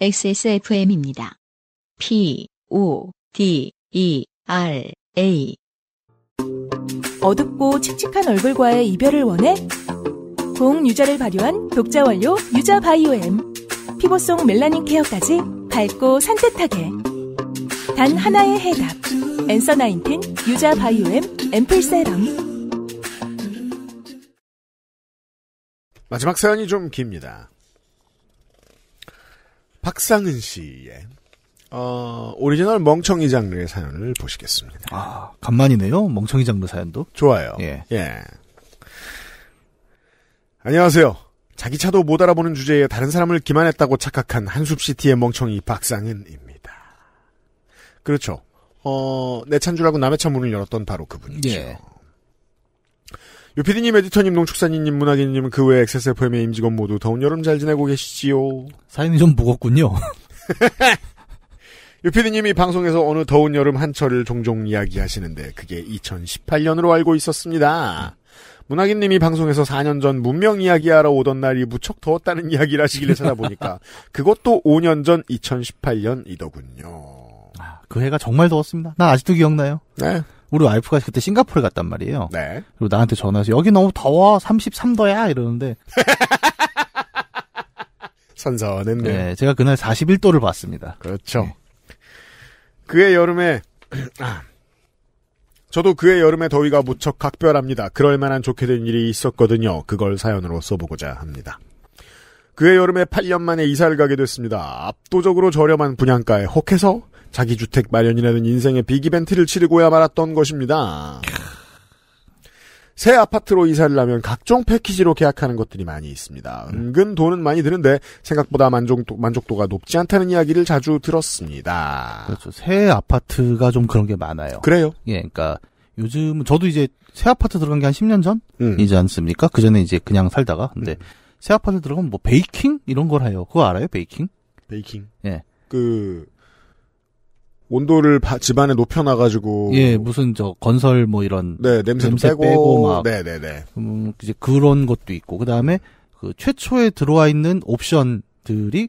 XSFM입니다. P, O, D, E, R, A. 어둡고 칙칙한 얼굴과의 이별을 원해? 공유자를 발효한 독자원료 유자바이오엠. 피부 속 멜라닌 케어까지 밝고 산뜻하게. 단 하나의 해답. 엔서 나인틴 유자바이오엠 앰플 세럼. 마지막 사연이 좀 깁니다. 박상은 씨의 어, 오리지널 멍청이 장르의 사연을 보시겠습니다. 아, 간만이네요. 멍청이 장르 사연도. 좋아요. 예. 예. 안녕하세요. 자기 차도 못 알아보는 주제에 다른 사람을 기만했다고 착각한 한숲시티의 멍청이 박상은입니다. 그렇죠. 어, 내찬주라고 남의 차 문을 열었던 바로 그분이죠. 예. 유피디님, 에디터님, 농축사님, 문학인님, 그외에 XSFM의 임직원 모두 더운 여름 잘 지내고 계시지요. 사연이 좀 무겁군요. 유피디님이 방송에서 어느 더운 여름 한철을 종종 이야기하시는데 그게 2018년으로 알고 있었습니다. 문학인님이 방송에서 4년 전 문명 이야기하러 오던 날이 무척 더웠다는 이야기를 하시길래 찾아보니까 그것도 5년 전 2018년이더군요. 아, 그 해가 정말 더웠습니다. 나 아직도 기억나요. 네. 우리 와이프가 그때 싱가포르에 갔단 말이에요. 네. 그리고 나한테 전화해서 여기 너무 더워 33도야 이러는데 선선했네. 네, 제가 그날 41도를 봤습니다. 그렇죠. 네. 그해 여름에 저도 그해 여름에 더위가 무척 각별합니다. 그럴 만한 좋게 된 일이 있었거든요. 그걸 사연으로 써보고자 합니다. 그해 여름에 8년 만에 이사를 가게 됐습니다. 압도적으로 저렴한 분양가에 혹해서 자기 주택 마련이라는 인생의 빅 이벤트를 치르고야 말았던 것입니다. 새 아파트로 이사를 하면 각종 패키지로 계약하는 것들이 많이 있습니다. 은근 돈은 많이 드는데 생각보다 만족도, 만족도가 높지 않다는 이야기를 자주 들었습니다. 그렇죠. 새 아파트가 좀 그런 게 많아요. 그래요? 예, 그러니까 요즘 저도 이제 새 아파트 들어간 게 한 10년 전이지 음. 않습니까? 그 전에 이제 그냥 살다가 근데 음. 새 아파트 들어가면 뭐 베이킹 이런 걸 해요. 그거 알아요? 베이킹? 베이킹. 예. 그 온도를 바, 집안에 높여놔가지고 예 무슨 저 건설 뭐 이런 네 냄새도 냄새 빼고, 빼고 막 네네네 네, 네. 음 이제 그런 것도 있고 그 다음에 그 최초에 들어와 있는 옵션들이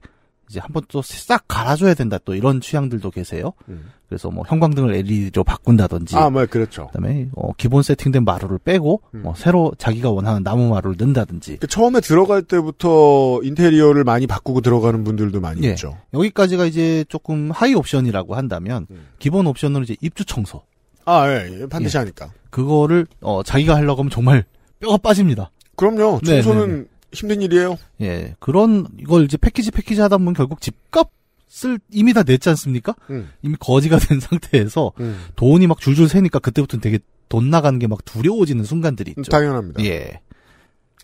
이제 한번 또 싹 갈아줘야 된다 또 이런 취향들도 계세요. 음. 그래서 뭐 형광등을 LED로 바꾼다든지. 아, 뭐 그렇죠. 그다음에 어, 기본 세팅된 마루를 빼고 음. 뭐 새로 자기가 원하는 나무 마루를 넣는다든지. 그 처음에 들어갈 때부터 인테리어를 많이 바꾸고 들어가는 분들도 많이 예. 있죠. 여기까지가 이제 조금 하이 옵션이라고 한다면 음. 기본 옵션으로 이제 입주 청소. 아, 예, 예 반드시 예. 하니까. 그거를 어, 자기가 하려고 하면 정말 뼈가 빠집니다. 그럼요. 네, 청소는 네, 네. 힘든 일이에요. 예. 그런 이걸 이제 패키지 패키지 하다 보면 결국 집값을 이미 다 냈지 않습니까? 음. 이미 거지가 된 상태에서 음. 돈이 막 줄줄 새니까 그때부터는 되게 돈 나가는 게 막 두려워지는 순간들이 있죠. 당연합니다. 예.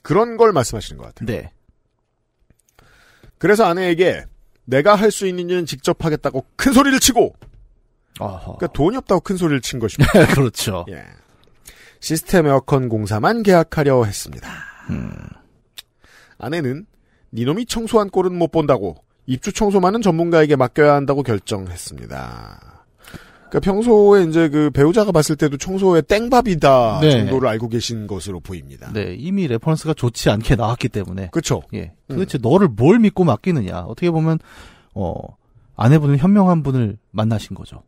그런 걸 말씀하시는 것 같아요. 네. 그래서 아내에게 내가 할 수 있는 일은 직접 하겠다고 큰 소리를 치고 어 그러니까 돈이 없다고 큰 소리를 친 것입니다. 그렇죠. 예. 시스템 에어컨 공사만 계약하려 했습니다. 음. 아내는 니놈이 청소한 꼴은 못 본다고 입주 청소만은 전문가에게 맡겨야 한다고 결정했습니다. 그러니까 평소에 이제 그 배우자가 봤을 때도 청소의 땡밥이다 네. 정도를 알고 계신 것으로 보입니다. 네, 이미 레퍼런스가 좋지 않게 나왔기 때문에. 그렇죠. 예, 음. 도대체 음. 너를 뭘 믿고 맡기느냐? 어떻게 보면 어 아내분은 현명한 분을 만나신 거죠.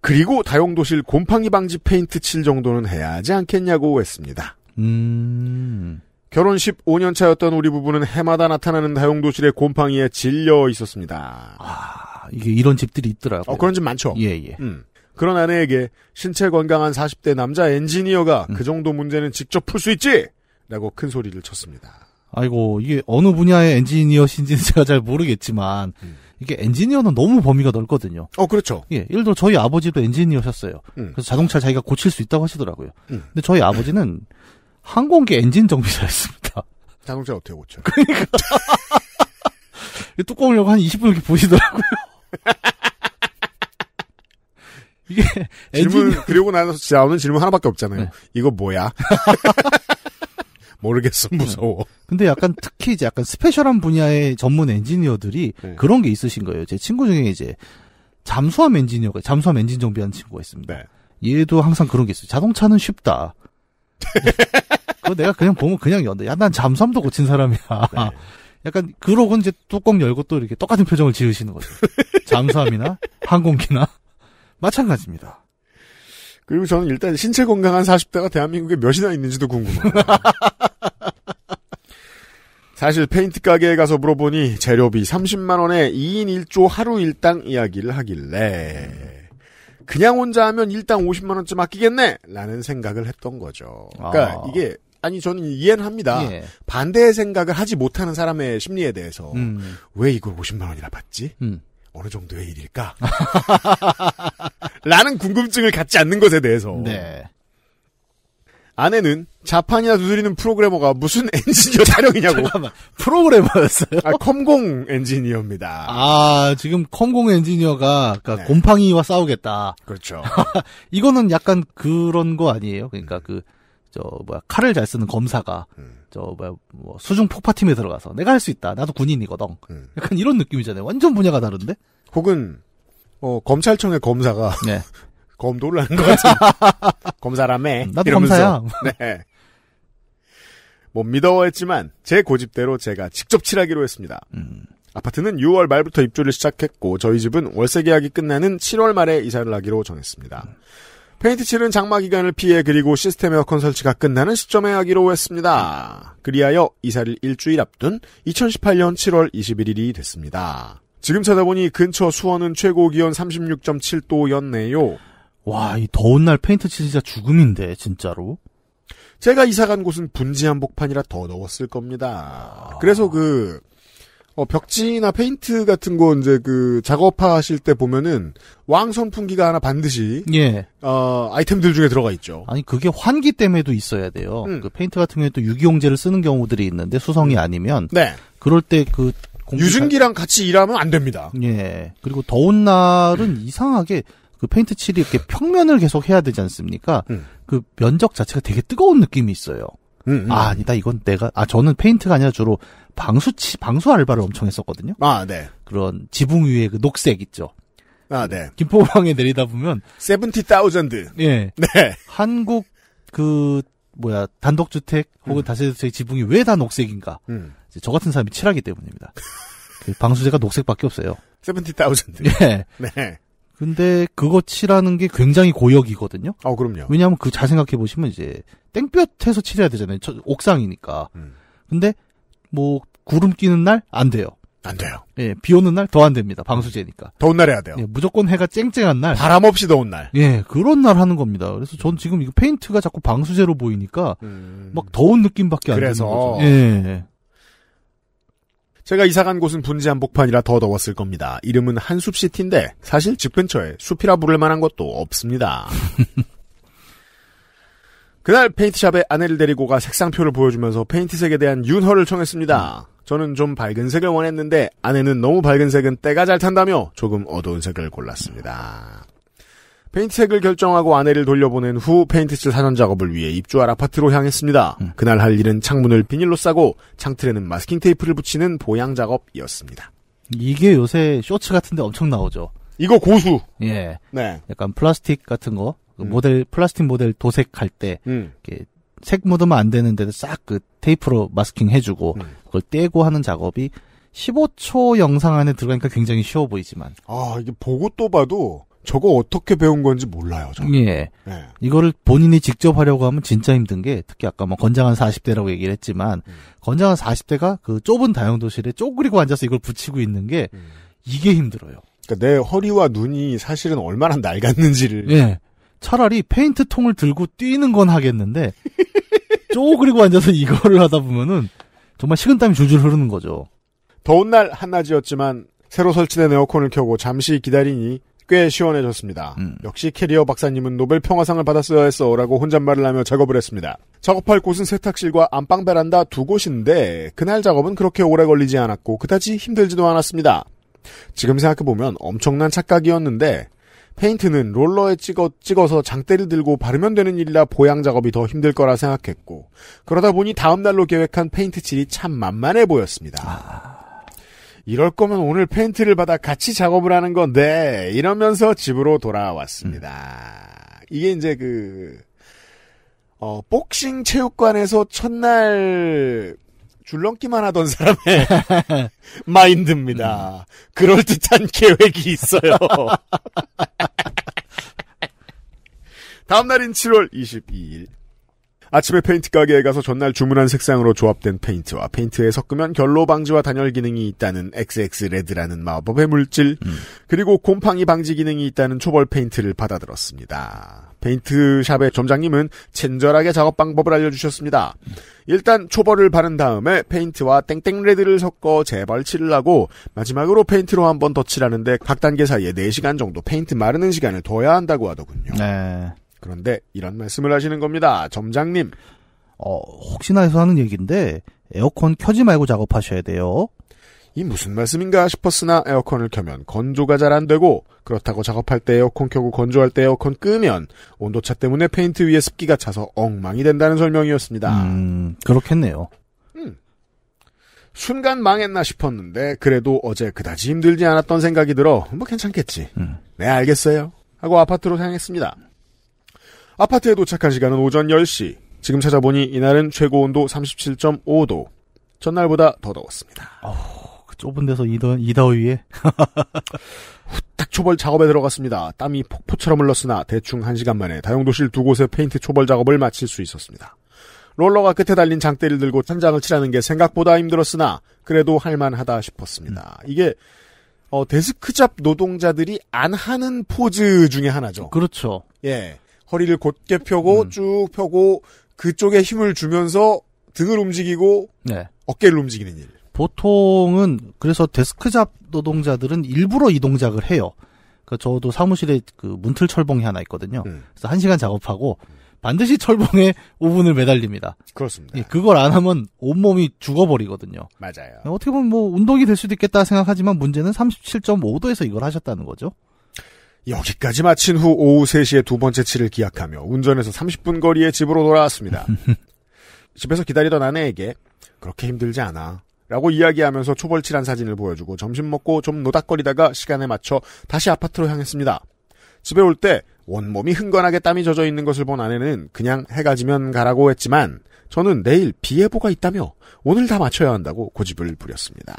그리고 다용도실 곰팡이 방지 페인트 칠 정도는 해야 하지 않겠냐고 했습니다. 음. 결혼 15년 차였던 우리 부부는 해마다 나타나는 다용도실의 곰팡이에 질려 있었습니다. 아, 이게 이런 집들이 있더라고요. 어, 그런 집 많죠. 예, 예. 음. 그런 아내에게 신체 건강한 40대 남자 엔지니어가 음. 그 정도 문제는 직접 풀 수 있지! 라고 큰 소리를 쳤습니다. 아이고, 이게 어느 분야의 엔지니어신지는 제가 잘 모르겠지만, 음. 이게 엔지니어는 너무 범위가 넓거든요. 어, 그렇죠. 예, 예를 들어 저희 아버지도 엔지니어셨어요. 음. 그래서 자동차 자기가 고칠 수 있다고 하시더라고요. 음. 근데 저희 아버지는 항공기 엔진 정비사였습니다. 자동차 어떻게 고쳐? 그러니까 뚜껑을 열고 한 20분 이렇게 보시더라고요. 이게 질문 그리고 나서 나오는 질문 하나밖에 없잖아요. 네. 이거 뭐야? 모르겠어 네. 무서워. 근데 약간 특히 이제 약간 스페셜한 분야의 전문 엔지니어들이 네. 그런 게 있으신 거예요. 제 친구 중에 이제 잠수함 엔지니어가 잠수함 엔진 정비하는 친구가 있습니다. 네. 얘도 항상 그런 게 있어요. 자동차는 쉽다. 그 내가 그냥 보면 그냥 연대 야, 난 잠수함도 고친 사람이야. 네. 약간 그러고 이제 뚜껑 열고 또 이렇게 똑같은 표정을 지으시는 거죠. 잠수함이나 항공기나 마찬가지입니다. 그리고 저는 일단 신체 건강한 40대가 대한민국에 몇이나 있는지도 궁금해요. 사실 페인트 가게에 가서 물어보니 재료비 30만 원에 2인 1조 하루 일당 이야기를 하길래 그냥 혼자 하면 일당 50만 원쯤 아끼겠네 라는 생각을 했던 거죠. 그러니까 아. 이게 아니 저는 이해는 합니다. 예. 반대의 생각을 하지 못하는 사람의 심리에 대해서 음. 왜 이걸 50만 원이나 받지? 음. 어느 정도의 일일까? 라는 궁금증을 갖지 않는 것에 대해서. 네. 아내는 자판이나 두드리는 프로그래머가 무슨 엔지니어 자령이냐고 잠깐만. 프로그래머였어요? 아, 컴공 엔지니어입니다. 아, 지금 컴공 엔지니어가 그러니까 네. 곰팡이와 싸우겠다. 그렇죠. 이거는 약간 그런 거 아니에요? 그러니까 그저 뭐야 칼을 잘 쓰는 검사가 음. 저 뭐야 뭐 수중 폭파팀에 들어가서 내가 할 수 있다. 나도 군인이거든. 음. 약간 이런 느낌이잖아요. 완전 분야가 다른데. 혹은 어 검찰청의 검사가 네. 검 놀라는 거 같은 검사라매. 나도 이러면서. 검사야. 네. 못 믿어했지만 제 고집대로 제가 직접 칠하기로 했습니다. 음. 아파트는 6월 말부터 입주를 시작했고 저희 집은 월세 계약이 끝나는 7월 말에 이사를 하기로 정했습니다. 페인트 칠은 장마 기간을 피해 그리고 시스템 에어컨 설치가 끝나는 시점에 하기로 했습니다. 그리하여 이사를 일주일 앞둔 2018년 7월 21일이 됐습니다. 지금 찾아보니 근처 수원은 최고 기온 36.7도였네요. 와, 이 더운 날 페인트 칠 진짜 죽음인데, 진짜로. 제가 이사 간 곳은 분지 한복판이라 더 더웠을 겁니다. 그래서 그, 어, 벽지나 페인트 같은 거 이제 그 작업하실 때 보면은 왕선풍기가 하나 반드시 예. 어, 아이템들 중에 들어가 있죠. 아니 그게 환기 때문에도 있어야 돼요. 음. 그 페인트 같은 경우에 또 유기용제를 쓰는 경우들이 있는데 수성이 음. 아니면 네. 그럴 때 그 유증기랑 잘... 같이 일하면 안 됩니다. 예. 그리고 더운 날은 음. 이상하게 그 페인트 칠이 이렇게 평면을 계속 해야 되지 않습니까? 음. 그 면적 자체가 되게 뜨거운 느낌이 있어요. 음, 음. 아, 아니다. 이건 내가 아 저는 페인트가 아니라 주로 방수 치 방수 알바를 엄청 했었거든요. 아, 네. 그런 지붕 위에 그 녹색 있죠. 아, 네. 김포공항에 내리다 보면 세븐티 다우전드. 예. 네. 한국 그 뭐야 단독주택 혹은 음. 다세대주택 지붕이 왜 다 녹색인가? 음. 저 같은 사람이 칠하기 때문입니다. 그 방수제가 녹색밖에 없어요. 세븐티 다우전드. 예. 네. 근데 그거 칠하는 게 굉장히 고역이거든요. 어, 그럼요. 왜냐하면 그 잘 생각해 보시면 이제 땡볕에서 칠해야 되잖아요. 저, 옥상이니까. 음. 근데 뭐 구름 끼는 날 안 돼요. 안 돼요. 예, 비 오는 날 더 안 됩니다. 방수제니까. 더운 날 해야 돼요. 예, 무조건 해가 쨍쨍한 날. 바람 없이 더운 날. 예, 그런 날 하는 겁니다. 그래서 전 음. 지금 이거 페인트가 자꾸 방수제로 보이니까 음... 막 더운 느낌밖에 안 그래서... 드는 거죠. 예. 제가 이사 간 곳은 분지 한복판이라 더 더웠을 겁니다. 이름은 한숲시티인데 사실 집 근처에 숲이라 부를 만한 것도 없습니다. 그날 페인트샵에 아내를 데리고 가 색상표를 보여주면서 페인트색에 대한 윤허를 청했습니다. 저는 좀 밝은 색을 원했는데 아내는 너무 밝은 색은 때가 잘 탄다며 조금 어두운 색을 골랐습니다. 페인트색을 결정하고 아내를 돌려보낸 후 페인트칠 사전 작업을 위해 입주할 아파트로 향했습니다. 음. 그날 할 일은 창문을 비닐로 싸고 창틀에는 마스킹 테이프를 붙이는 보양 작업이었습니다. 이게 요새 쇼츠 같은데 엄청 나오죠. 이거 고수. 예. 네. 약간 플라스틱 같은 거그 음. 모델 플라스틱 모델 도색할 때 음. 이렇게 색 묻으면 안 되는데 도싹 그 테이프로 마스킹 해주고 음. 그걸 떼고 하는 작업이 15초 영상 안에 들어가니까 굉장히 쉬워 보이지만 아 이게 보고 또 봐도 저거 어떻게 배운 건지 몰라요. 저는. 예. 네. 이거를 본인이 직접 하려고 하면 진짜 힘든 게 특히 아까 뭐 건장한 40대라고 얘기를 했지만 음. 건장한 40대가 그 좁은 다용도실에 쪼그리고 앉아서 이걸 붙이고 있는 게 음. 이게 힘들어요. 그러니까 내 허리와 눈이 사실은 얼마나 낡았는지를 예. 차라리 페인트 통을 들고 뛰는 건 하겠는데 쪼그리고 앉아서 이거를 하다 보면은 정말 식은땀이 줄줄 흐르는 거죠. 더운 날 한낮이었지만 새로 설치된 에어컨을 켜고 잠시 기다리니 꽤 시원해졌습니다. 음. 역시 캐리어 박사님은 노벨 평화상을 받았어야 했어라고 혼잣말을 하며 작업을 했습니다. 작업할 곳은 세탁실과 안방 베란다 두 곳인데 그날 작업은 그렇게 오래 걸리지 않았고 그다지 힘들지도 않았습니다. 지금 생각해보면 엄청난 착각이었는데 페인트는 롤러에 찍어 찍어서 장대를 들고 바르면 되는 일이라 보양 작업이 더 힘들 거라 생각했고 그러다 보니 다음 날로 계획한 페인트 칠이 참 만만해 보였습니다. 아. 이럴 거면 오늘 페인트를 받아 같이 작업을 하는 건데 이러면서 집으로 돌아왔습니다. 음. 이게 이제 그 어, 복싱 체육관에서 첫날 줄넘기만 하던 사람의 마인드입니다. 그럴듯한 계획이 있어요. 다음 날인 7월 22일 아침에 페인트 가게에 가서 전날 주문한 색상으로 조합된 페인트와 페인트에 섞으면 결로 방지와 단열 기능이 있다는 XX 레드라는 마법의 물질, 음. 그리고 곰팡이 방지 기능이 있다는 초벌 페인트를 받아들었습니다. 페인트샵의 점장님은 친절하게 작업 방법을 알려주셨습니다. 일단 초벌을 바른 다음에 페인트와 땡땡 레드를 섞어 재발칠을 하고 마지막으로 페인트로 한 번 더 칠하는데 각 단계 사이에 4시간 정도 페인트 마르는 시간을 둬야 한다고 하더군요. 네. 그런데 이런 말씀을 하시는 겁니다. 점장님. 어, 혹시나 해서 하는 얘기인데 에어컨 켜지 말고 작업하셔야 돼요. 이 무슨 말씀인가 싶었으나 에어컨을 켜면 건조가 잘 안 되고 그렇다고 작업할 때 에어컨 켜고 건조할 때 에어컨 끄면 온도차 때문에 페인트 위에 습기가 차서 엉망이 된다는 설명이었습니다. 음, 그렇겠네요. 음. 순간 망했나 싶었는데 그래도 어제 그다지 힘들지 않았던 생각이 들어 뭐 괜찮겠지. 음. 네 알겠어요. 하고 아파트로 향했습니다. 아파트에 도착한 시간은 오전 10시. 지금 찾아보니 이날은 최고 온도 37.5도. 전날보다 더 더웠습니다. 어, 그 좁은 데서 이, 더, 이 더위에? 후딱 초벌 작업에 들어갔습니다. 땀이 폭포처럼 흘렀으나 대충 한시간 만에 다용도실 두 곳의 페인트 초벌 작업을 마칠 수 있었습니다. 롤러가 끝에 달린 장대를 들고 천장을 칠하는 게 생각보다 힘들었으나 그래도 할만하다 싶었습니다. 음. 이게 어, 데스크잡 노동자들이 안 하는 포즈 중에 하나죠. 그렇죠. 예. 허리를 곧게 펴고 음. 쭉 펴고 그쪽에 힘을 주면서 등을 움직이고 네. 어깨를 움직이는 일. 보통은 그래서 데스크잡 노동자들은 일부러 이 동작을 해요. 그 저도 사무실에 그 문틀 철봉이 하나 있거든요. 음. 그래서 한 시간 작업하고 반드시 철봉에 오븐을 매달립니다. 그렇습니다. 예, 그걸 안 하면 온몸이 죽어버리거든요. 맞아요. 어떻게 보면 뭐 운동이 될 수도 있겠다 생각하지만 문제는 37.5도에서 이걸 하셨다는 거죠. 여기까지 마친 후 오후 3시에 두 번째 치를 기약하며 운전해서 30분 거리에 집으로 돌아왔습니다. 집에서 기다리던 아내에게 그렇게 힘들지 않아. 라고 이야기하면서 초벌칠한 사진을 보여주고 점심 먹고 좀 노닥거리다가 시간에 맞춰 다시 아파트로 향했습니다. 집에 올 때 온몸이 흥건하게 땀이 젖어 있는 것을 본 아내는 그냥 해가 지면 가라고 했지만 저는 내일 비 예보가 있다며 오늘 다 맞춰야 한다고 고집을 부렸습니다.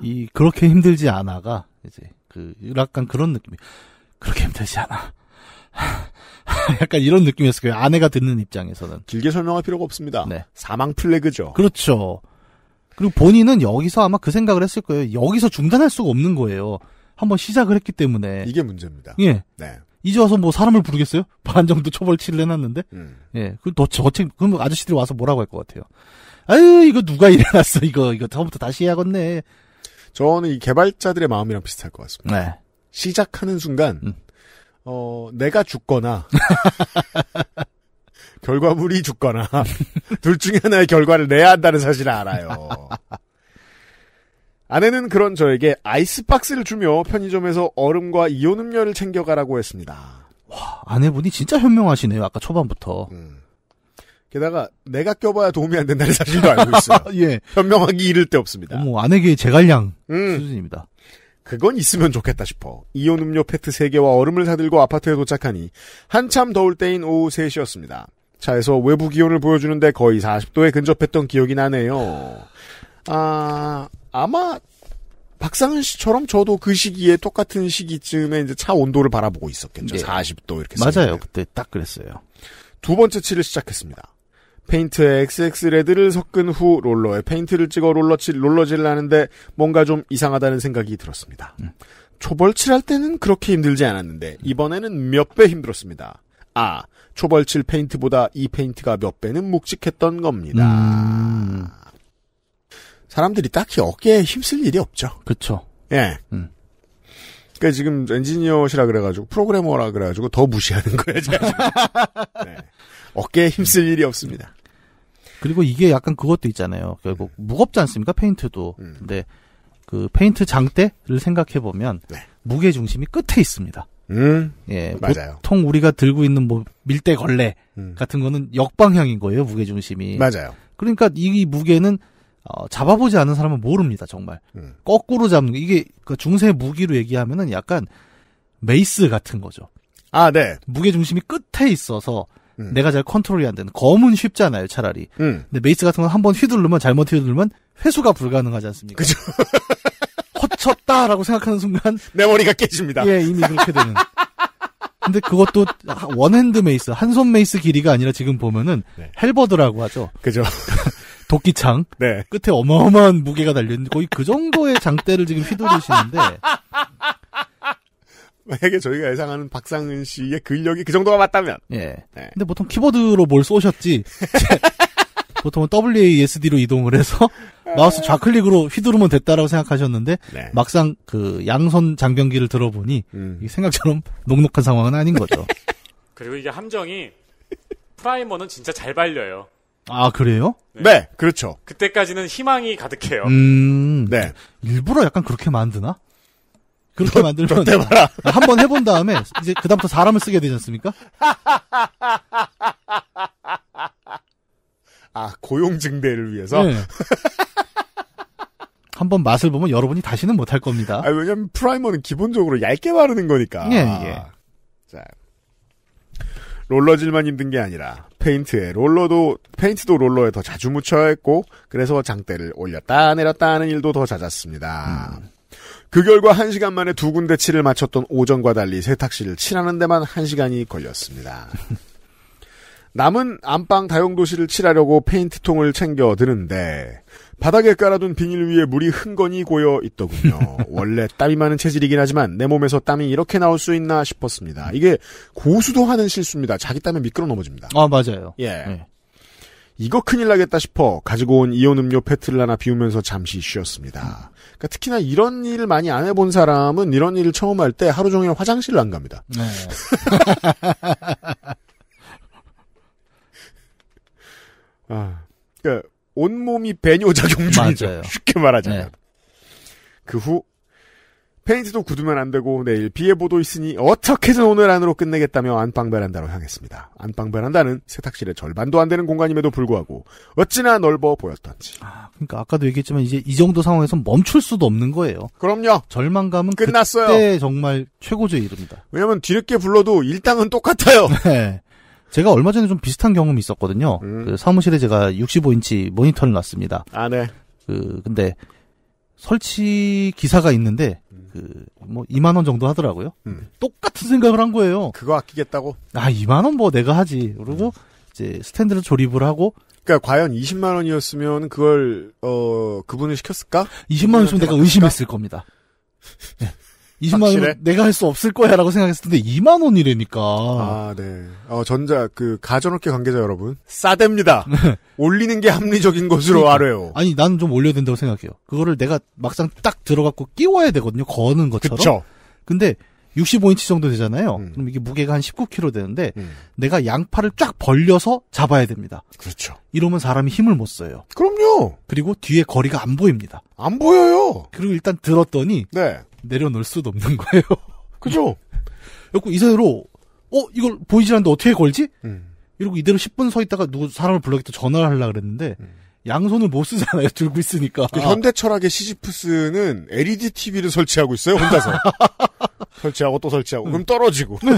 이 그렇게 힘들지 않아가 이제 그 약간 그런 느낌이 그렇게 힘들지 않아. 약간 이런 느낌이었을 거예요. 아내가 듣는 입장에서는. 길게 설명할 필요가 없습니다. 네. 사망 플래그죠. 그렇죠. 그리고 본인은 여기서 아마 그 생각을 했을 거예요. 여기서 중단할 수가 없는 거예요. 한번 시작을 했기 때문에. 이게 문제입니다. 예. 네. 이제 와서 뭐 사람을 부르겠어요? 반 정도 초벌치를 해놨는데? 음. 예. 그럼 너 저체, 그럼 아저씨들이 와서 뭐라고 할 것 같아요? 아유, 이거 누가 일어났어. 이거, 이거 처음부터 다시 해야겠네. 저는 이 개발자들의 마음이랑 비슷할 것 같습니다. 네. 시작하는 순간 음. 어 내가 죽거나 결과물이 죽거나 둘 중에 하나의 결과를 내야 한다는 사실을 알아요. 아내는 그런 저에게 아이스박스를 주며 편의점에서 얼음과 이온 음료를 챙겨가라고 했습니다. 와, 아내분이 진짜 현명하시네요. 아까 초반부터. 음. 게다가 내가 껴봐야 도움이 안 된다는 사실도 알고 있어요. 예. 현명하기 이를 데 없습니다. 뭐 아내계 제갈량 음. 수준입니다. 그건 있으면 좋겠다 싶어 이온 음료 페트 3개와 얼음을 사들고 아파트에 도착하니 한참 더울 때인 오후 3시였습니다. 차에서 외부 기온을 보여주는데 거의 40도에 근접했던 기억이 나네요. 아, 아마 박상은 씨처럼 저도 그 시기에 똑같은 시기쯤에 이제 차 온도를 바라보고 있었겠죠. 네. 40도 이렇게. 맞아요. 쓰면. 그때 딱 그랬어요. 두 번째 치를 시작했습니다. 페인트에 XX 레드를 섞은 후 롤러에 페인트를 찍어 롤러칠 롤러질을 하는데 뭔가 좀 이상하다는 생각이 들었습니다. 음. 초벌칠할 때는 그렇게 힘들지 않았는데 음. 이번에는 몇 배 힘들었습니다. 아, 초벌칠 페인트보다 이 페인트가 몇 배는 묵직했던 겁니다. 음. 사람들이 딱히 어깨에 힘쓸 일이 없죠. 그렇죠. 예. 음. 그니까 지금 엔지니어시라 그래가지고 프로그래머라 그래가지고 더 무시하는 거예요. 네. 어깨에 힘쓸 일이 없습니다. 그리고 이게 약간 그것도 있잖아요. 결국 음. 무겁지 않습니까? 페인트도. 음. 근데 그 페인트 장대를 생각해 보면 네. 무게 중심이 끝에 있습니다. 음. 예, 맞아요. 보통 우리가 들고 있는 뭐 밀대 걸레 음. 같은 거는 역방향인 거예요. 무게 중심이. 맞아요. 그러니까 이 무게는 어, 잡아보지 않은 사람은 모릅니다. 정말 음. 거꾸로 잡는 게 이게 그 중세 무기로 얘기하면은 약간 메이스 같은 거죠. 아, 네. 무게 중심이 끝에 있어서 음. 내가 잘 컨트롤이 안 되는 검은 쉽잖아요 차라리 음. 근데 메이스 같은 건 한 번 휘두르면 잘못 휘두르면 회수가 불가능하지 않습니까 그죠 허쳤다라고 생각하는 순간 내 머리가 깨집니다 예 이미 그렇게 되는 근데 그것도 원핸드 메이스 한 손 메이스 길이가 아니라 지금 보면은 네. 헬버드라고 하죠 그죠 도끼창 네. 끝에 어마어마한 무게가 달려있는 거의 그 정도의 장대를 지금 휘두르시는데 만약에 저희가 예상하는 박상은 씨의 근력이 그 정도가 맞다면. 예. 네. 근데 보통 키보드로 뭘 쏘셨지. 보통은 WASD로 이동을 해서 아. 마우스 좌클릭으로 휘두르면 됐다라고 생각하셨는데 네. 막상 그 양손 장경기를 들어보니 음. 생각처럼 녹록한 상황은 아닌 거죠. 그리고 이게 함정이 프라이머는 진짜 잘 발려요. 아 그래요? 네. 네 그렇죠. 그때까지는 희망이 가득해요. 음, 네. 일부러 약간 그렇게 만드나? 그렇게 만들면 한번 해본 다음에 이제 그다음부터 사람을 쓰게 되지 않습니까? 아 고용 증대를 위해서 네. 한번 맛을 보면 여러분이 다시는 못할 겁니다. 아, 왜냐면 프라이머는 기본적으로 얇게 바르는 거니까. 예, 예. 자 롤러질만 힘든 게 아니라 페인트에 롤러도 페인트도 롤러에 더 자주 묻혀야 했고 그래서 장대를 올렸다 내렸다 하는 일도 더 잦았습니다. 음. 그 결과 한시간 만에 두 군데 칠을 마쳤던 오전과 달리 세탁실을 칠하는 데만 한시간이 걸렸습니다. 남은 안방 다용도실을 칠하려고 페인트통을 챙겨 드는데 바닥에 깔아둔 비닐 위에 물이 흥건히 고여 있더군요. 원래 땀이 많은 체질이긴 하지만 내 몸에서 땀이 이렇게 나올 수 있나 싶었습니다. 이게 고수도 하는 실수입니다. 자기 땀에 미끄러 넘어집니다. 아 맞아요. 예. 네. 이거 큰일 나겠다 싶어 가지고 온 이온 음료 패트를 하나 비우면서 잠시 쉬었습니다. 그러니까 특히나 이런 일을 많이 안 해본 사람은 이런 일을 처음 할 때 하루 종일 화장실을 안 갑니다. 네. 아, 그러니까 온몸이 배뇨 작용 중이죠. 맞아요. 쉽게 말하자면. 네. 그후 페인트도 굳으면 안 되고 내일 비 예보도 있으니 어떻게든 오늘 안으로 끝내겠다며 안방 베란다로 향했습니다. 안방 베란다는 세탁실의 절반도 안 되는 공간임에도 불구하고 어찌나 넓어 보였던지. 아, 그러니까 아까도 얘기했지만 이제 이 정도 상황에서 멈출 수도 없는 거예요. 그럼요. 절망감은 끝났어요. 그때 정말 최고조의 이름니다 왜냐면 뒤늦게 불러도 일당은 똑같아요. 네. 제가 얼마 전에 좀 비슷한 경험이 있었거든요. 음. 그 사무실에 제가 65인치 모니터를 놨습니다. 아, 네. 그 근데 설치 기사가 있는데 음. 그뭐 2만 원 정도 하더라고요. 음. 똑같은 생각을 한 거예요. 그거 아끼겠다고? 아 2만 원 뭐 내가 하지. 그리고 음. 이제 스탠드를 조립을 하고. 그러니까 과연 20만 원이었으면 그걸 어 그분을 시켰을까? 20만 원이면 내가 의심했을 겁니다. 네. 20만 원 내가 할 수 없을 거야라고 생각했을 텐데 2만 원이래니까. 아, 네. 어, 전자 그 가전업계 관계자 여러분 싸댑니다. 올리는 게 합리적인 것으로 알아요. 그러니까. 아니, 나는 좀 올려야 된다고 생각해요. 그거를 내가 막상 딱 들어갖고 끼워야 되거든요. 거는 것처럼. 그쵸. 근데 65인치 정도 되잖아요. 음. 그럼 이게 무게가 한 19kg 되는데 음. 내가 양팔을 쫙 벌려서 잡아야 됩니다. 그렇죠. 이러면 사람이 힘을 못 써요. 그럼요. 그리고 뒤에 거리가 안 보입니다. 안 보여요. 그리고 일단 들었더니 네. 내려놓을 수도 없는 거예요. 그죠? 그래고 이대로 어 이걸 보이질 않는데 어떻게 걸지? 음. 이러고 이대로 10분 서 있다가 누구 사람을 불러겠다 전화를 하려 고 그랬는데 음. 양손을 못 쓰잖아요 들고 있으니까. 그 현대 철학의 시지프스는 LED TV를 설치하고 있어요 혼자서. 설치하고 또 설치하고 음. 그럼 떨어지고. 네.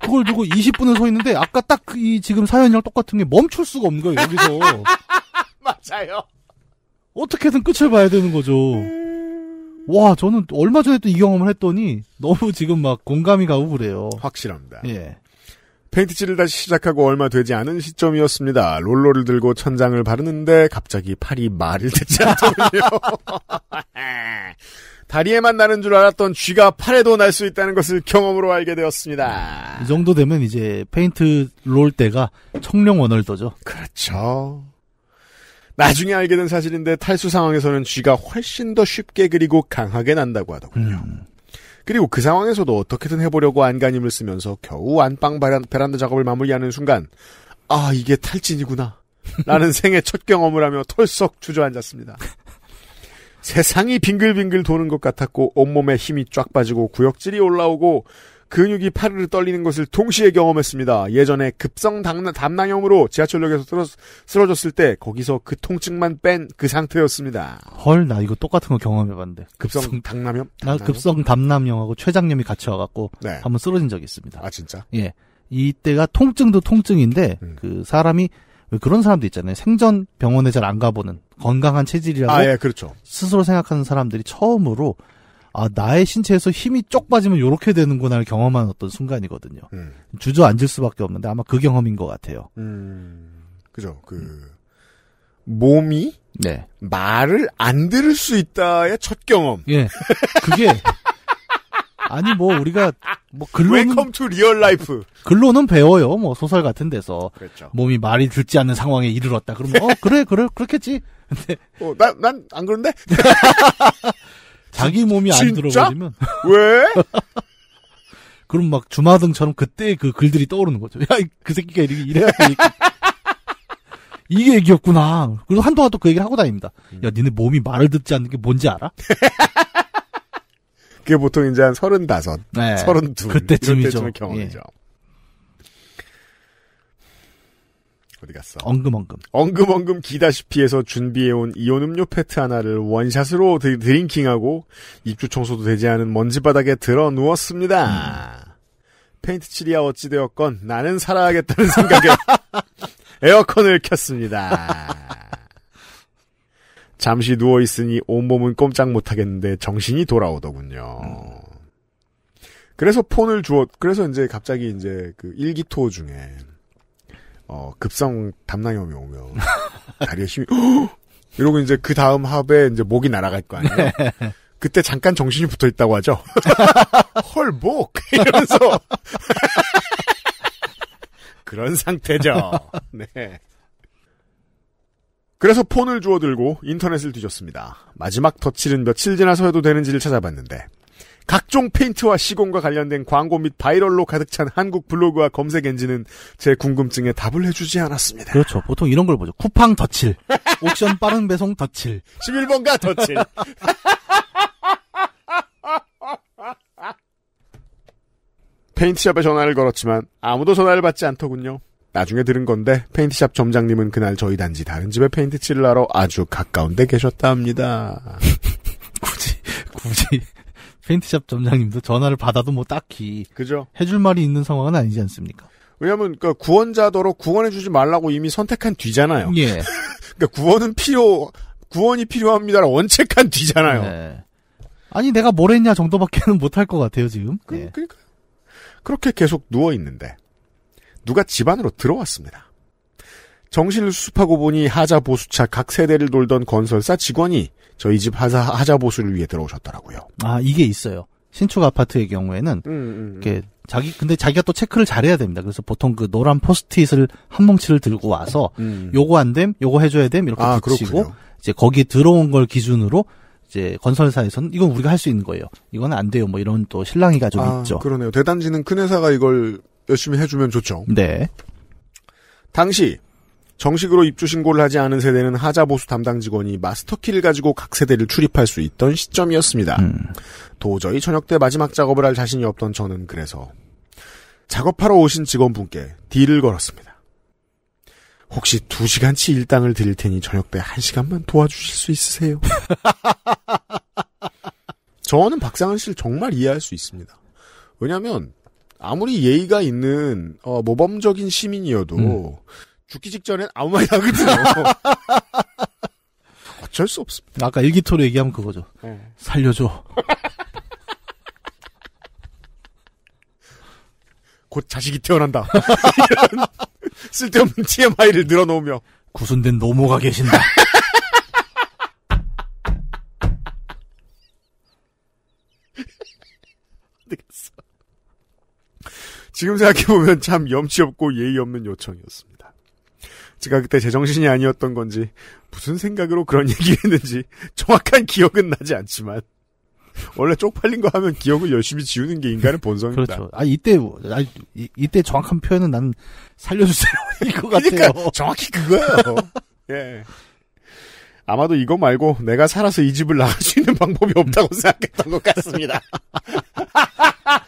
그걸 두고 20분을 서 있는데 아까 딱 이 지금 사연이랑 똑같은 게 멈출 수가 없는 거예요 여기서. 맞아요. 어떻게든 끝을 봐야 되는 거죠. 음. 와, 저는 얼마 전에 또이 경험을 했더니 너무 지금 막 공감이 가고 그래요. 확실합니다. 예. 페인트칠을 다시 시작하고 얼마 되지 않은 시점이었습니다. 롤러를 들고 천장을 바르는데 갑자기 팔이 말을 듣지 않더군요. 다리에만 나는 줄 알았던 쥐가 팔에도 날 수 있다는 것을 경험으로 알게 되었습니다. 이 정도 되면 이제 페인트 롤 때가 청룡 원월도죠. 그렇죠. 나중에 알게 된 사실인데 탈수 상황에서는 쥐가 훨씬 더 쉽게 그리고 강하게 난다고 하더군요. 음. 그리고 그 상황에서도 어떻게든 해보려고 안간힘을 쓰면서 겨우 안방 베란다 작업을 마무리하는 순간 아 이게 탈진이구나 라는 생애 첫 경험을 하며 털썩 주저앉았습니다. 세상이 빙글빙글 도는 것 같았고 온몸에 힘이 쫙 빠지고 구역질이 올라오고 근육이 파르르 떨리는 것을 동시에 경험했습니다. 예전에 급성 담낭염으로 지하철역에서 쓰러, 졌을때 거기서 그 통증만 뺀 그 상태였습니다. 헐, 나 이거 똑같은 거 경험해봤는데. 급성, 급성 당남염? 나 아, 급성 담낭염하고 췌장염이 같이 와갖고 네. 한번 쓰러진 적이 있습니다. 아 진짜? 예, 이때가 통증도 통증인데 음. 그 사람이 왜 그런 사람도 있잖아요. 생전 병원에 잘 안 가보는 건강한 체질이라고 아, 예, 그렇죠. 스스로 생각하는 사람들이 처음으로 아 나의 신체에서 힘이 쪽 빠지면 요렇게 되는구나를 경험한 어떤 순간이거든요. 음. 주저앉을 수밖에 없는데 아마 그 경험인 것 같아요. 음. 그죠. 그 음. 몸이 네. 말을 안 들을 수 있다의 첫 경험. 예. 그게 아니 뭐 우리가 뭐 글로는 웰컴 투 리얼 라이프. 글로는 배워요. 뭐 소설 같은 데서 그렇죠. 몸이 말이 듣지 않는 상황에 이르렀다. 그러면 어 그래 그래 그렇겠지. 근데 어, 난난 안 그런데 자기 몸이 안 들어버리면 왜? 그럼 막 주마등처럼 그때 그 글들이 떠오르는 거죠. 야, 그 새끼가 이렇게 이래야 되니까. 이게 얘기였구나. 그리고 한동안 또 그 얘기를 하고 다닙니다. 음. 야, 니네 몸이 말을 듣지 않는 게 뭔지 알아? 그게 보통 이제 한 서른다섯, 네. 서른두. 그때쯤이죠. 경험이죠. 예. 어디 갔어? 엉금엉금. 엉금엉금 기다시피해서 준비해온 이온 음료 패트 하나를 원샷으로 드링킹하고 입주 청소도 되지 않은 먼지바닥에 들어 누웠습니다. 음. 페인트 칠이야 어찌되었건 나는 살아야겠다는 생각에 에어컨을 켰습니다. 잠시 누워있으니 온몸은 꼼짝 못하겠는데 정신이 돌아오더군요. 음. 그래서 폰을 주었, 그래서 이제 갑자기 이제 그 일기토 중에 어, 급성 담낭염이 오면 다리에 힘이 이러고 이제 그 다음 합에 이제 목이 날아갈 거 아니에요. 그때 잠깐 정신이 붙어 있다고 하죠. 헐 목 이러면서 그런 상태죠. 네. 그래서 폰을 주워들고 인터넷을 뒤졌습니다. 마지막 터치는 며칠 지나서 해도 되는지를 찾아봤는데 각종 페인트와 시공과 관련된 광고 및 바이럴로 가득 찬 한국 블로그와 검색 엔진은 제 궁금증에 답을 해주지 않았습니다. 그렇죠. 보통 이런 걸 보죠. 쿠팡 덧칠. 옥션 빠른 배송 덧칠. 11번가 덧칠. 페인트샵에 전화를 걸었지만 아무도 전화를 받지 않더군요. 나중에 들은 건데 페인트샵 점장님은 그날 저희 단지 다른 집에 페인트 칠하러 아주 가까운데 계셨답니다. 굳이 굳이 페인트샵 점장님도 전화를 받아도 뭐 딱히 그죠. 해줄 말이 있는 상황은 아니지 않습니까? 왜냐하면 그러니까 구원자더러 구원해주지 말라고 이미 선택한 뒤잖아요. 예. 그러니까 구원은 필요 구원이 필요합니다. 원칙한 뒤잖아요. 네. 아니 내가 뭘 했냐 정도밖에는 못할 것 같아요 지금. 그, 예. 그러니까 그렇게 계속 누워 있는데 누가 집 안으로 들어왔습니다. 정신을 수습하고 보니 하자 보수차 각 세대를 돌던 건설사 직원이 저희 집 하자 하자 보수를 위해 들어오셨더라고요. 아 이게 있어요. 신축 아파트의 경우에는 음, 음, 음. 이렇게 자기 근데 자기가 또 체크를 잘해야 됩니다. 그래서 보통 그 노란 포스트잇을 한 뭉치를 들고 와서 음. 요거 안 됨, 요거 해줘야 됨 이렇게 아, 붙이고 그렇군요. 이제 거기 들어온 걸 기준으로 이제 건설사에서는 이건 우리가 할 수 있는 거예요. 이건 안 돼요. 뭐 이런 또 실랑이가 좀 아, 있죠. 그러네요. 대단지는 큰 회사가 이걸 열심히 해주면 좋죠. 네. 당시 정식으로 입주 신고를 하지 않은 세대는 하자 보수 담당 직원이 마스터키를 가지고 각 세대를 출입할 수 있던 시점이었습니다. 음. 도저히 저녁 때 마지막 작업을 할 자신이 없던 저는 그래서 작업하러 오신 직원분께 딜을 걸었습니다. 혹시 두시간치 일당을 드릴 테니 저녁 때 한시간만 도와주실 수 있으세요? 저는 박상은 씨를 정말 이해할 수 있습니다. 왜냐하면 아무리 예의가 있는 어, 모범적인 시민이어도 음. 죽기 직전엔 아무 말이 나거든요. 어쩔 수 없습니다. 아까 일기토로 얘기하면 그거죠. 네. 살려줘. 곧 자식이 태어난다. 쓸데없는 TMI를 늘어놓으며 구순된 노모가 계신다. 지금 생각해보면 참 염치 없고 예의 없는 요청이었습니다. 제가 그때 제정신이 아니었던 건지 무슨 생각으로 그런 얘기를 했는지 정확한 기억은 나지 않지만 원래 쪽팔린 거 하면 기억을 열심히 지우는 게 인간의 본성입니다. 그렇죠. 아 이때 뭐, 아, 이, 이때 정확한 표현은 난 살려주세요 이거 같아요. 그러니까 정확히 그거예요. 예. 아마도 이거 말고 내가 살아서 이 집을 나갈 수 있는 방법이 없다고 음. 생각했던 것 같습니다.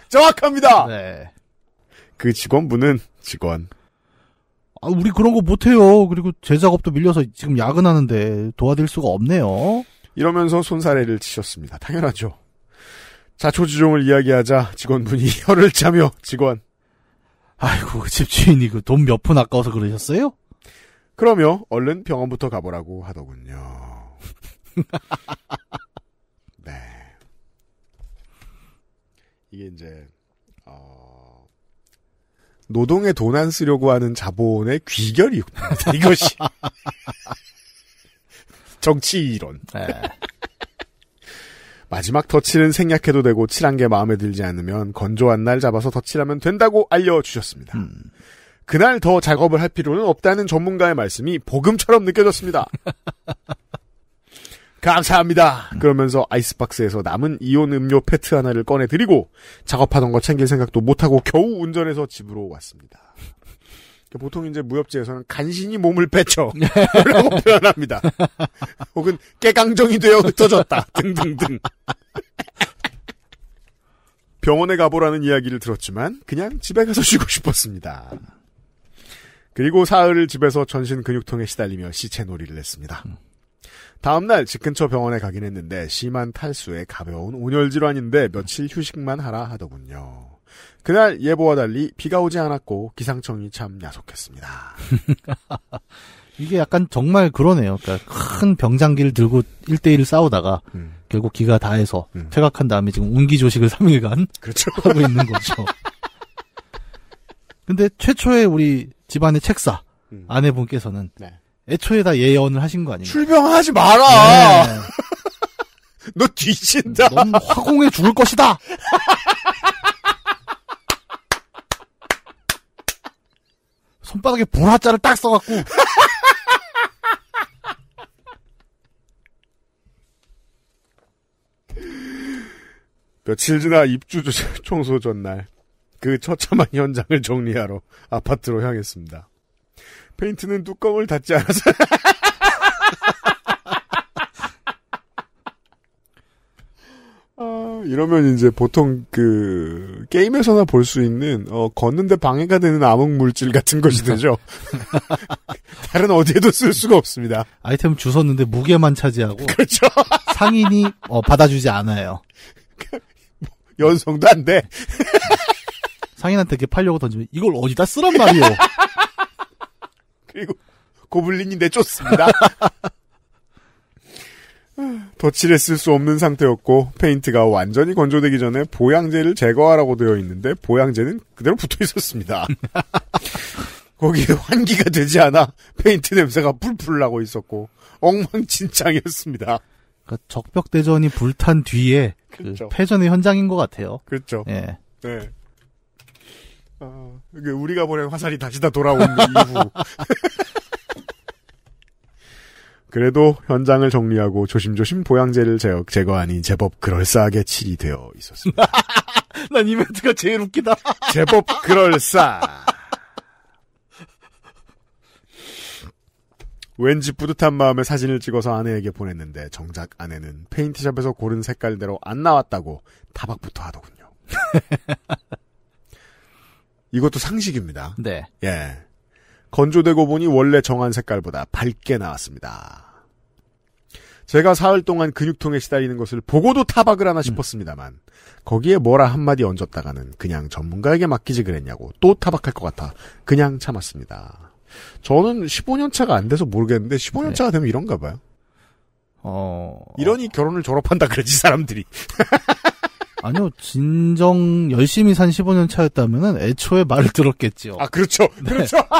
정확합니다. 네. 그 직원분은 직원. 아, 우리 그런 거 못해요. 그리고 제 작업도 밀려서 지금 야근하는데 도와드릴 수가 없네요. 이러면서 손사래를 치셨습니다. 당연하죠. 자초지종을 이야기하자 직원분이 혀를 짜며 직원. 아이고 그 집주인이 그 돈 몇 푼 아까워서 그러셨어요? 그러며 얼른 병원부터 가보라고 하더군요. 네. 이게 이제 노동에 돈 안 쓰려고 하는 자본의 귀결이 이것이 정치 이론. 네. 마지막 터치는 생략해도 되고 칠한 게 마음에 들지 않으면 건조한 날 잡아서 터치하면 된다고 알려주셨습니다. 음. 그날 더 작업을 할 필요는 없다는 전문가의 말씀이 복음처럼 느껴졌습니다. 감사합니다. 그러면서 아이스박스에서 남은 이온 음료 페트 하나를 꺼내드리고 작업하던 거 챙길 생각도 못하고 겨우 운전해서 집으로 왔습니다. 그러니까 보통 이제 무협지에서는 간신히 몸을 빼쳐 라고 표현합니다. 혹은 깨강정이 되어 흩어졌다 등등등. 병원에 가보라는 이야기를 들었지만 그냥 집에 가서 쉬고 싶었습니다. 그리고 사흘을 집에서 전신 근육통에 시달리며 시체놀이를 했습니다. 다음날 집 근처 병원에 가긴 했는데 심한 탈수에 가벼운 온열 질환인데 며칠 휴식만 하라 하더군요. 그날 예보와 달리 비가 오지 않았고 기상청이 참 야속했습니다. 이게 약간 정말 그러네요. 그러니까 큰 병장기를 들고 1대1 싸우다가 음. 결국 기가 다해서 음. 퇴각한 다음에 지금 운기 조식을 3일간 그렇죠. 하고 있는 거죠. 근데 최초의 우리 집안의 책사 음. 아내분께서는 네. 애초에 다 예언을 하신 거아니에요 출병하지 마라. 네. 너 뒤진다. 넌 화공에 죽을 것이다. 손바닥에 보라자를 딱 써갖고. 며칠 지나 입주 청소 전날 그 처참한 현장을 정리하러 아파트로 향했습니다. 페인트는 뚜껑을 닫지 않아서. 아, 이러면 이제 보통 그 게임에서나 볼 수 있는 어, 걷는데 방해가 되는 암흑 물질 같은 것이 되죠. 다른 어디에도 쓸 수가 없습니다. 아이템 주웠는데 무게만 차지하고 그렇죠. 상인이 어, 받아주지 않아요. 연성도 안 돼. 상인한테 이렇게 팔려고 던지면 이걸 어디다 쓰란 말이오. 그리고 고블린이 내쫓습니다. 덧칠에 쓸수 없는 상태였고 페인트가 완전히 건조되기 전에 보양제를 제거하라고 되어 있는데 보양제는 그대로 붙어 있었습니다. 거기에 환기가 되지 않아 페인트 냄새가 풀풀 나고 있었고 엉망진창이었습니다. 그러니까 적벽대전이 불탄 뒤에 그렇죠 패전의 현장인 것 같아요. 그렇죠. 예. 네. 어, 우리가 보낸 화살이 다시 다 돌아온 이후. 그래도 현장을 정리하고 조심조심 보양제를 제거, 제거하니 제법 그럴싸하게 칠이 되어 있었습니다. 난 이벤트가 제일 웃기다. 제법 그럴싸. 왠지 뿌듯한 마음에 사진을 찍어서 아내에게 보냈는데 정작 아내는 페인트샵에서 고른 색깔대로 안 나왔다고 타박부터 하더군요. 이것도 상식입니다. 네. 예. 건조되고 보니 원래 정한 색깔보다 밝게 나왔습니다. 제가 사흘 동안 근육통에 시달리는 것을 보고도 타박을 하나 싶었습니다만 거기에 뭐라 한마디 얹었다가는 그냥 전문가에게 맡기지 그랬냐고 또 타박할 것 같아 그냥 참았습니다. 저는 15년 차가 안 돼서 모르겠는데 15년 차가 되면 이런가 봐요. 어... 이러니 결혼을 졸업한다 그러지 사람들이. 아니요, 진정 열심히 산 15년 차였다면 애초에 말을 들었겠지요. 아, 그렇죠. 네. 그렇죠.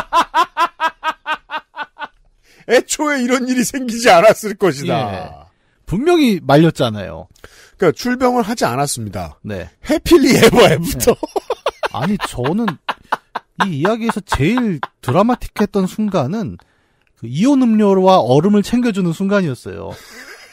애초에 이런 일이 생기지 않았을 것이다. 예. 분명히 말렸잖아요. 그러니까 출병을 하지 않았습니다. 네. 해필리 에버 에부터. 네. 아니, 저는 이 이야기에서 제일 드라마틱했던 순간은 그 이온 음료와 얼음을 챙겨주는 순간이었어요.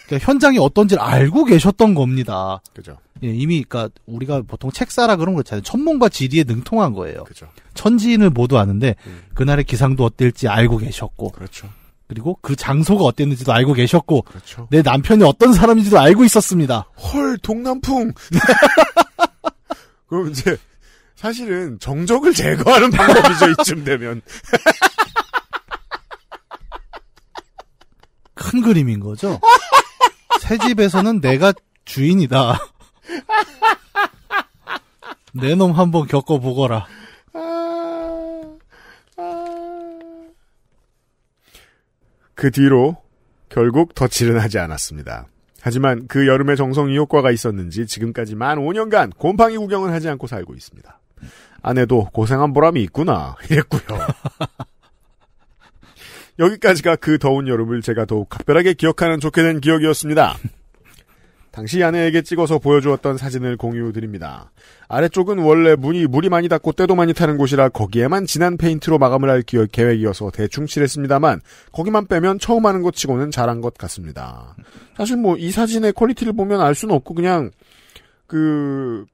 그러니까 현장이 어떤지를 알고 계셨던 겁니다. 그죠. 예, 이미 그니까 우리가 보통 책사라 그런 거 있잖아요. 천문과 지리에 능통한 거예요. 그죠 천지인을 모두 아는데 음. 그날의 기상도 어떨지 알고 계셨고. 그렇죠. 그리고 그 장소가 어땠는지도 알고 계셨고. 그렇죠. 내 남편이 어떤 사람인지도 알고 있었습니다. 헐 동남풍. 그럼 이제 사실은 정적을 제거하는 방법이죠 이쯤 되면. 큰 그림인 거죠. 새 집에서는 내가 주인이다. 내놈 한번 겪어보거라. 그 뒤로 결국 더치은 하지 않았습니다. 하지만 그 여름의 정성이 효과가 있었는지 지금까지 만 5년간 곰팡이 구경을 하지 않고 살고 있습니다. 아내도 고생한 보람이 있구나 이랬고요. 여기까지가 그 더운 여름을 제가 더욱 각별하게 기억하는 좋게 된 기억이었습니다. 당시 아내에게 찍어서 보여주었던 사진을 공유드립니다. 아래쪽은 원래 문이 물이 많이 닿고 때도 많이 타는 곳이라 거기에만 진한 페인트로 마감을 할 계획이어서 대충 칠했습니다만 거기만 빼면 처음 하는 것 치고는 잘한 것 같습니다. 사실 뭐 이 사진의 퀄리티를 보면 알 수는 없고 그냥 그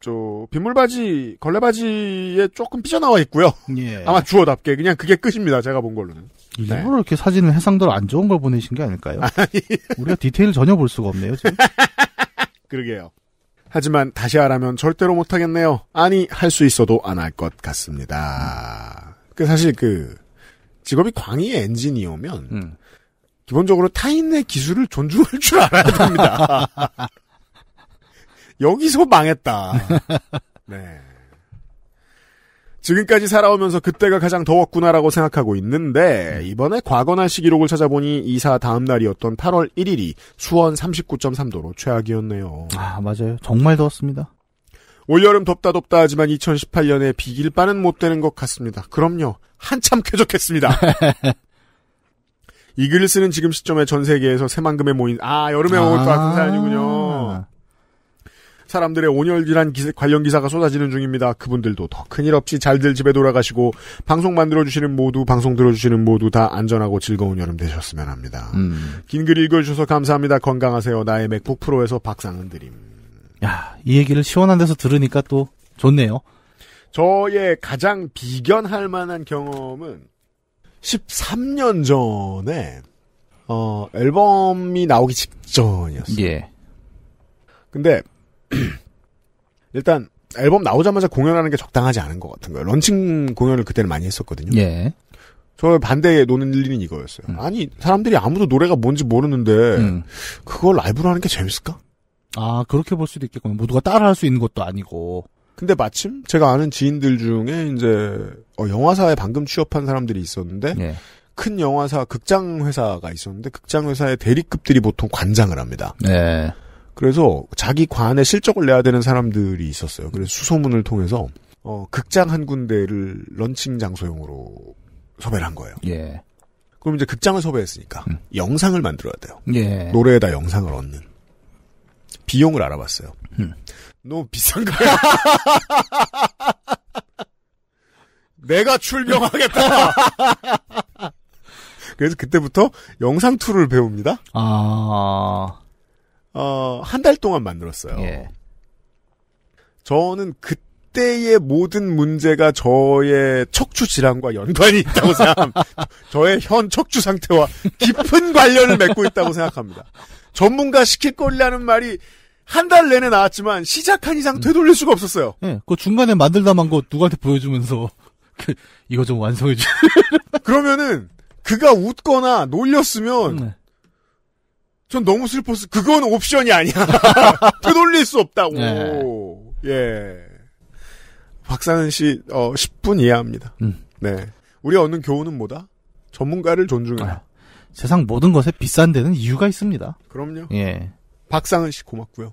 저 빗물바지 걸레바지에 조금 삐져나와 있고요. 예. 아마 주어답게 그냥 그게 끝입니다. 제가 본 걸로는. 일부러 네. 이렇게 사진을 해상도로 안 좋은 걸 보내신 게 아닐까요? 우리가 디테일 전혀 볼 수가 없네요. 지금. 그러게요. 하지만 다시 하라면 절대로 못하겠네요. 아니 할 수 있어도 안 할 것 같습니다. 음. 그 사실 그 직업이 광희 엔지니어면 음. 기본적으로 타인의 기술을 존중할 줄 알아야 됩니다. 여기서 망했다. 네. 지금까지 살아오면서 그때가 가장 더웠구나라고 생각하고 있는데 음. 이번에 과거날씨 기록을 찾아보니 이사 다음 날이었던 8월 1일이 수원 39.3도로 최악이었네요. 아 맞아요. 정말 더웠습니다. 올여름 덥다 덥다 하지만 2018년에 비길 바는 못 되는 것 같습니다. 그럼요. 한참 쾌적했습니다. 이 글을 쓰는 지금 시점에 전 세계에서 새만금에 모인 아 여름에 아~ 것 같은 아. 사연이군요. 사람들의 온열 질환 기사, 관련 기사가 쏟아지는 중입니다. 그분들도 더 큰일 없이 잘들 집에 돌아가시고 방송 만들어 주시는 모두 방송 들어 주시는 모두 다 안전하고 즐거운 여름 되셨으면 합니다. 음. 긴글 읽어 주셔서 감사합니다. 건강하세요. 나의 맥북 프로에서 박상은 드림. 야, 이 얘기를 시원한 데서 들으니까 또 좋네요. 저의 가장 비견할 만한 경험은 13년 전에 어 앨범이 나오기 직전이었어요. 예. 근데 일단 앨범 나오자마자 공연하는 게 적당하지 않은 것 같은 거예요. 런칭 공연을 그때는 많이 했었거든요. 예. 저 반대에 노는 일리는 이거였어요. 음. 아니 사람들이 아무도 노래가 뭔지 모르는데 음. 그걸 라이브로 하는 게 재밌을까? 아 그렇게 볼 수도 있겠군요. 모두가 따라할 수 있는 것도 아니고. 근데 마침 제가 아는 지인들 중에 이제 어, 영화사에 방금 취업한 사람들이 있었는데 예. 큰 영화사 극장 회사가 있었는데 극장 회사의 대리급들이 보통 관장을 합니다. 예. 그래서 자기 관에 실적을 내야 되는 사람들이 있었어요. 그래서 수소문을 통해서 어, 극장 한 군데를 런칭 장소용으로 섭외를 한 거예요. 예. 그럼 이제 극장을 섭외했으니까 음. 영상을 만들어야 돼요. 예. 노래에다 영상을 얻는 비용을 알아봤어요. 음. 너무 비싼 거야. 내가 출병하겠다. 그래서 그때부터 영상 툴을 배웁니다. 아. 어, 한 달 동안 만들었어요. 예. 저는 그때의 모든 문제가 저의 척추 질환과 연관이 있다고 생각합 니다 저의 현 척추 상태와 깊은 관련을 맺고 있다고 생각합니다. 전문가 시킬 거리라는 말이 한 달 내내 나왔지만 시작한 이상 음. 되돌릴 수가 없었어요. 예, 그 중간에 만들다 만 거 누구한테 보여주면서 그 이거 좀 완성해 주. 그러면은 그가 웃거나 놀렸으면 네. 전 너무 슬펐어. 그건 옵션이 아니야. 되돌릴 수 없다고. 네. 예. 박사는 씨, 어, 10분 이해합니다. 음. 네. 우리 얻는 교훈은 뭐다? 전문가를 존중해 아, 세상 모든 것에 비싼 데는 이유가 있습니다. 그럼요. 예. 박상은 씨 고맙고요.